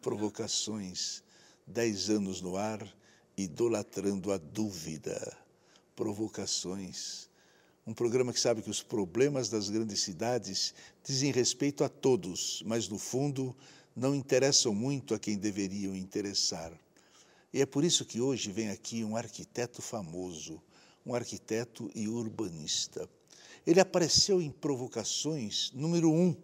Provocações, dez anos no ar, idolatrando a dúvida. Provocações um programa que sabe que os problemas das grandes cidades dizem respeito a todos, mas no fundo não interessam muito a quem deveriam interessar. E é por isso que hoje vem aqui um arquiteto famoso, um arquiteto e urbanista. Ele apareceu em Provocações número 1, um,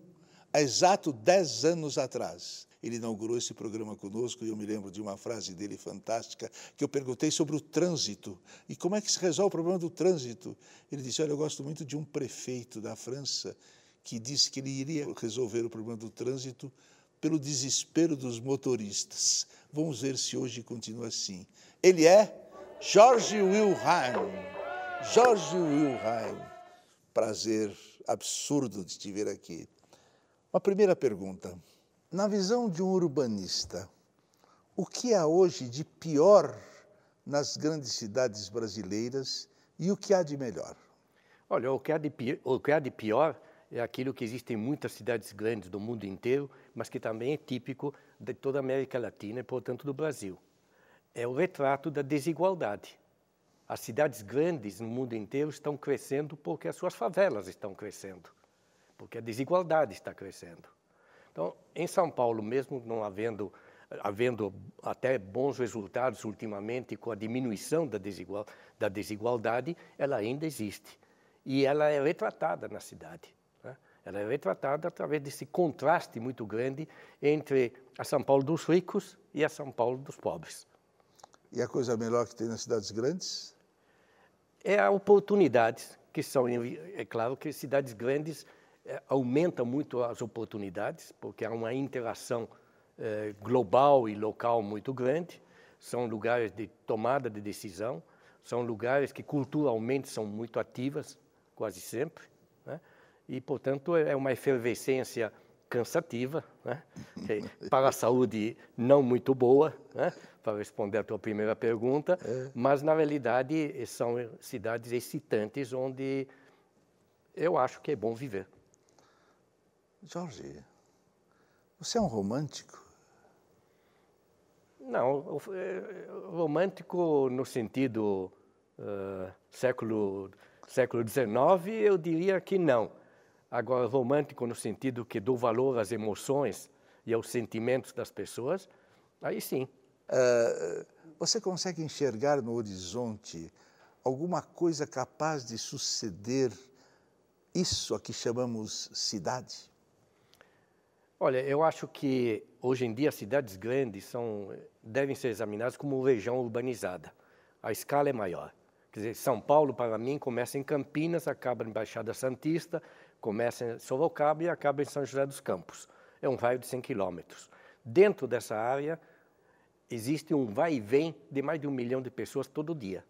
há exato 10 anos atrás ele inaugurou esse programa conosco e eu me lembro de uma frase dele fantástica que eu perguntei sobre o trânsito e como é que se resolve o problema do trânsito. Ele disse: Olha, eu gosto muito de um prefeito da França que disse que ele iria resolver o problema do trânsito pelo desespero dos motoristas. Vamos ver se hoje continua assim. Ele é Jorge Wilhelm. Jorge Wilhelm. Prazer absurdo de te ver aqui. Uma primeira pergunta. Na visão de um urbanista, o que há hoje de pior nas grandes cidades brasileiras e o que há de melhor? Olha, o que há de, o que há de pior é aquilo que existe em muitas cidades grandes do mundo inteiro, mas que também é típico de toda a América Latina e, portanto, do Brasil. É o retrato da desigualdade. As cidades grandes no mundo inteiro estão crescendo porque as suas favelas estão crescendo, porque a desigualdade está crescendo. Então, em São Paulo, mesmo não havendo havendo até bons resultados ultimamente com a diminuição da, desigual, da desigualdade, ela ainda existe. E ela é retratada na cidade. Né? Ela é retratada através desse contraste muito grande entre a São Paulo dos ricos e a São Paulo dos pobres. E a coisa melhor que tem nas cidades grandes? É a oportunidades que são, é claro que cidades grandes é, aumenta muito as oportunidades, porque há uma interação eh, global e local muito grande. São lugares de tomada de decisão, são lugares que culturalmente são muito ativas, quase sempre. Né? E, portanto, é, é uma efervescência cansativa, né? para a saúde não muito boa, né? para responder à tua primeira pergunta, é. mas na realidade são cidades excitantes onde eu acho que é bom viver. Jorge, você é um romântico? Não, eh, eh, romântico no sentido uh, século século XIX, eu diria que não. Agora, romântico no sentido que dou valor às emoções e aos sentimentos das pessoas, aí sim. Uh, você consegue enxergar no horizonte alguma coisa capaz de suceder isso a que chamamos cidade? Olha, eu acho que hoje em dia cidades grandes são, devem ser examinadas como região urbanizada. A escala é maior. Quer dizer, São Paulo, para mim, começa em Campinas, acaba em Baixada Santista, começa em Sorocaba e acaba em São José dos Campos. É um raio de 100 quilômetros. Dentro dessa área, existe um vai e vem de mais de um milhão de pessoas todo dia.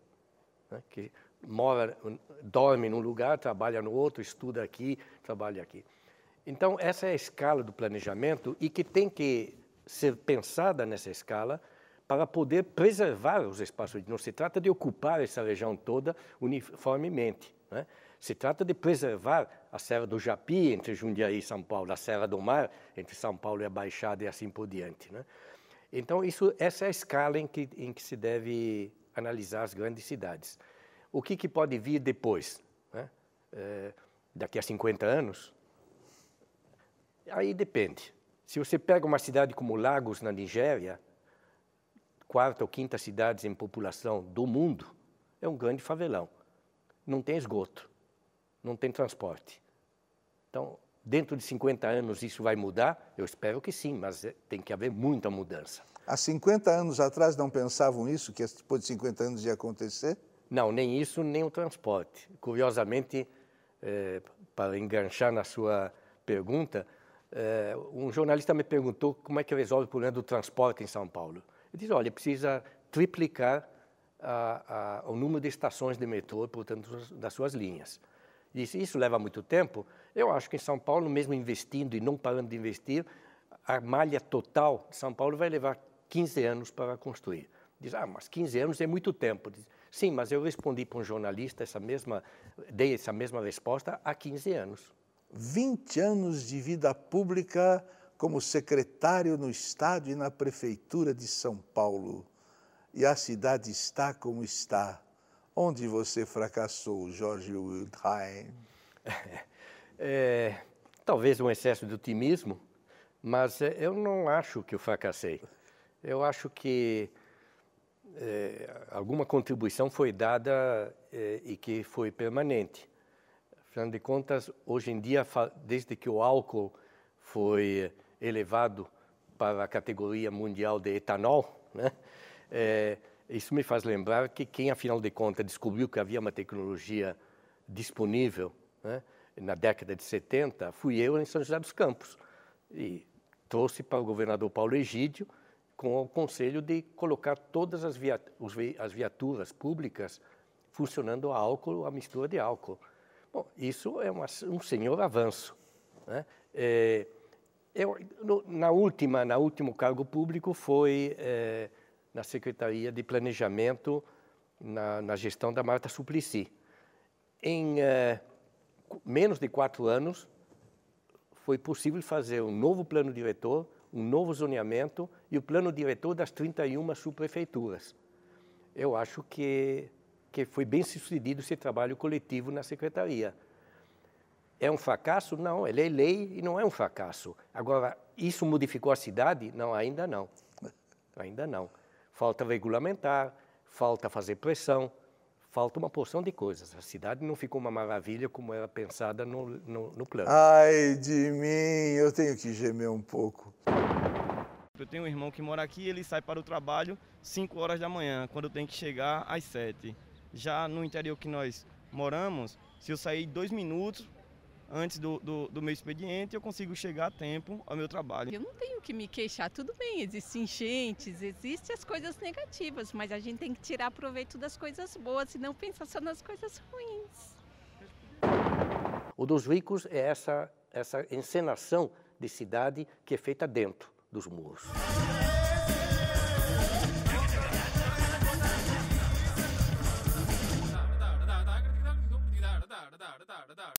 Né? Que mora, dorme num lugar, trabalha no outro, estuda aqui, trabalha aqui. Então, essa é a escala do planejamento e que tem que ser pensada nessa escala para poder preservar os espaços. Não se trata de ocupar essa região toda uniformemente. Né? Se trata de preservar a Serra do Japi entre Jundiaí e São Paulo, a Serra do Mar entre São Paulo e a Baixada e assim por diante. Né? Então, isso, essa é a escala em que, em que se deve analisar as grandes cidades. O que, que pode vir depois? Né? É, daqui a 50 anos, aí depende. Se você pega uma cidade como Lagos, na Nigéria, quarta ou quinta cidade em população do mundo, é um grande favelão. Não tem esgoto, não tem transporte. Então, dentro de 50 anos isso vai mudar? Eu espero que sim, mas eh, tem que haver muita mudança. Há 50 anos atrás não pensavam isso, que depois de 50 anos ia acontecer? Não, nem isso, nem o transporte. Curiosamente, é, para enganchar na sua pergunta, é, um jornalista me perguntou como é que resolve o problema do transporte em São Paulo. Ele disse, olha, precisa triplicar a, a, o número de estações de metrô, portanto, das suas linhas. Ele disse, isso leva muito tempo? Eu acho que em São Paulo, mesmo investindo e não parando de investir, a malha total de São Paulo vai levar 15 anos para construir. Diz, ah, mas 15 anos é muito tempo. Diz, Sim, mas eu respondi para um jornalista essa mesma, dei essa mesma resposta há 15 anos. 20 anos de vida pública como secretário no Estado e na Prefeitura de São Paulo. E a cidade está como está. Onde você fracassou, Jorge Wildheim? É, talvez um excesso de otimismo, mas é, eu não acho que eu fracassei. Eu acho que é, alguma contribuição foi dada é, e que foi permanente. Afinal de contas, hoje em dia, desde que o álcool foi eh, elevado para a categoria mundial de etanol, né? É, isso me faz lembrar que quem, afinal de contas, descobriu que havia uma tecnologia disponível né, na década de 70, fui eu em São José dos Campos. E trouxe para o governador Paulo Egídio com o conselho de colocar todas as, as viaturas públicas funcionando a álcool, a mistura de álcool. Bom, isso é uma, um senhor avanço. Né? É, eu, no, na última, na último cargo público foi é, na Secretaria de Planejamento, na, na gestão da Marta Suplicy. Em é, menos de quatro anos, foi possível fazer um novo plano diretor, um novo zoneamento e o plano diretor das 31 subprefeituras. Eu acho que que foi bem sucedido esse trabalho coletivo na secretaria. É um fracasso? Não, ele é lei e não é um fracasso. Agora, isso modificou a cidade? Não, ainda não. Ainda não. Falta regulamentar, falta fazer pressão, falta uma porção de coisas. A cidade não ficou uma maravilha como era pensada no, no, no plano. Ai de mim, eu tenho que gemer um pouco. Eu tenho um irmão que mora aqui, ele sai para o trabalho 5 horas da manhã, quando tem que chegar às 7. Já no interior que nós moramos, se eu sair dois minutos antes do, do, do, meu expediente, eu consigo chegar a tempo ao meu trabalho. Eu não tenho que me queixar, tudo bem, existem enchentes, existem as coisas negativas, mas a gente tem que tirar proveito das coisas boas e não pensar só nas coisas ruins. O dos ricos é essa, essa encenação de cidade que é feita dentro dos muros.